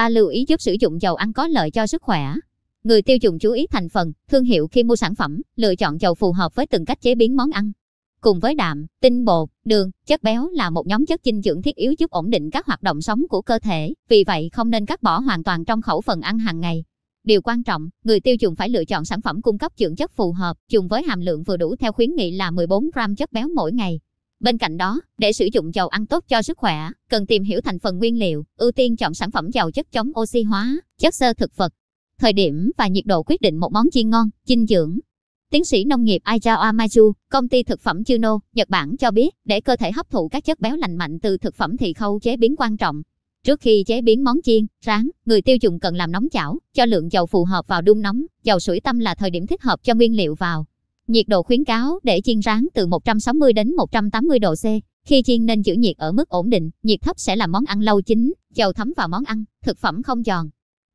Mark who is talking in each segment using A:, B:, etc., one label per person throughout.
A: ba Lưu ý giúp sử dụng dầu ăn có lợi cho sức khỏe. Người tiêu dùng chú ý thành phần, thương hiệu khi mua sản phẩm, lựa chọn dầu phù hợp với từng cách chế biến món ăn. Cùng với đạm, tinh bột, đường, chất béo là một nhóm chất dinh dưỡng thiết yếu giúp ổn định các hoạt động sống của cơ thể, vì vậy không nên cắt bỏ hoàn toàn trong khẩu phần ăn hàng ngày. Điều quan trọng, người tiêu dùng phải lựa chọn sản phẩm cung cấp dưỡng chất phù hợp, dùng với hàm lượng vừa đủ theo khuyến nghị là 14 gram chất béo mỗi ngày. Bên cạnh đó, để sử dụng dầu ăn tốt cho sức khỏe, cần tìm hiểu thành phần nguyên liệu, ưu tiên chọn sản phẩm giàu chất chống oxy hóa, chất xơ thực vật. Thời điểm và nhiệt độ quyết định một món chiên ngon, dinh dưỡng. Tiến sĩ nông nghiệp Aizawa Maju, công ty thực phẩm Juno, Nhật Bản cho biết, để cơ thể hấp thụ các chất béo lành mạnh từ thực phẩm thì khâu chế biến quan trọng. Trước khi chế biến món chiên, rán, người tiêu dùng cần làm nóng chảo, cho lượng dầu phù hợp vào đun nóng, dầu sủi tâm là thời điểm thích hợp cho nguyên liệu vào. Nhiệt độ khuyến cáo để chiên rán từ 160 đến 180 độ C. Khi chiên nên giữ nhiệt ở mức ổn định, nhiệt thấp sẽ làm món ăn lâu chín, dầu thấm vào món ăn, thực phẩm không giòn.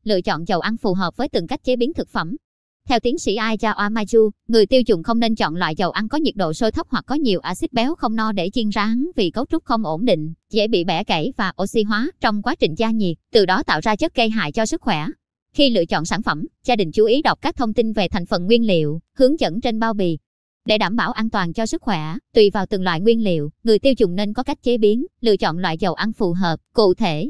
A: Lựa chọn dầu ăn phù hợp với từng cách chế biến thực phẩm. Theo tiến sĩ Aya Amaju, người tiêu dùng không nên chọn loại dầu ăn có nhiệt độ sôi thấp hoặc có nhiều axit béo không no để chiên rán vì cấu trúc không ổn định, dễ bị bẻ gãy và oxy hóa trong quá trình gia nhiệt, từ đó tạo ra chất gây hại cho sức khỏe. Khi lựa chọn sản phẩm, gia đình chú ý đọc các thông tin về thành phần nguyên liệu, hướng dẫn trên bao bì. Để đảm bảo an toàn cho sức khỏe, tùy vào từng loại nguyên liệu, người tiêu dùng nên có cách chế biến, lựa chọn loại dầu ăn phù hợp, cụ thể.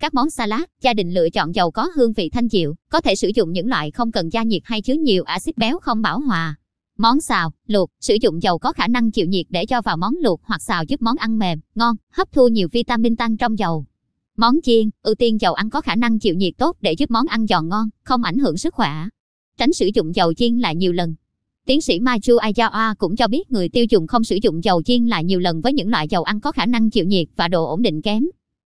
A: Các món salad, gia đình lựa chọn dầu có hương vị thanh dịu, có thể sử dụng những loại không cần gia nhiệt hay chứa nhiều axit béo không bão hòa. Món xào, luộc, sử dụng dầu có khả năng chịu nhiệt để cho vào món luộc hoặc xào giúp món ăn mềm, ngon, hấp thu nhiều vitamin tăng trong dầu. Món chiên, ưu tiên dầu ăn có khả năng chịu nhiệt tốt để giúp món ăn giòn ngon, không ảnh hưởng sức khỏe. Tránh sử dụng dầu chiên lại nhiều lần. Tiến sĩ Machu Ayawa cũng cho biết người tiêu dùng không sử dụng dầu chiên lại nhiều lần với những loại dầu ăn có khả năng chịu nhiệt và độ ổn định kém.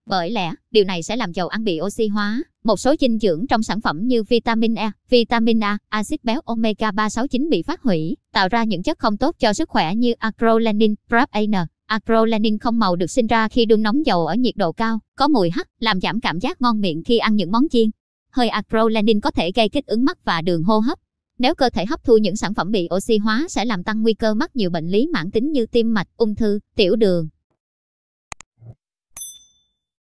A: Bởi lẽ, điều này sẽ làm dầu ăn bị oxy hóa. Một số dinh dưỡng trong sản phẩm như vitamin E, vitamin A, axit béo omega 369 bị phát hủy, tạo ra những chất không tốt cho sức khỏe như acrolenin, propane, Acrolanin không màu được sinh ra khi đun nóng dầu ở nhiệt độ cao, có mùi hắc, làm giảm cảm giác ngon miệng khi ăn những món chiên. Hơi acrolanin có thể gây kích ứng mắt và đường hô hấp. Nếu cơ thể hấp thu những sản phẩm bị oxy hóa sẽ làm tăng nguy cơ mắc nhiều bệnh lý mãn tính như tim mạch, ung thư, tiểu đường.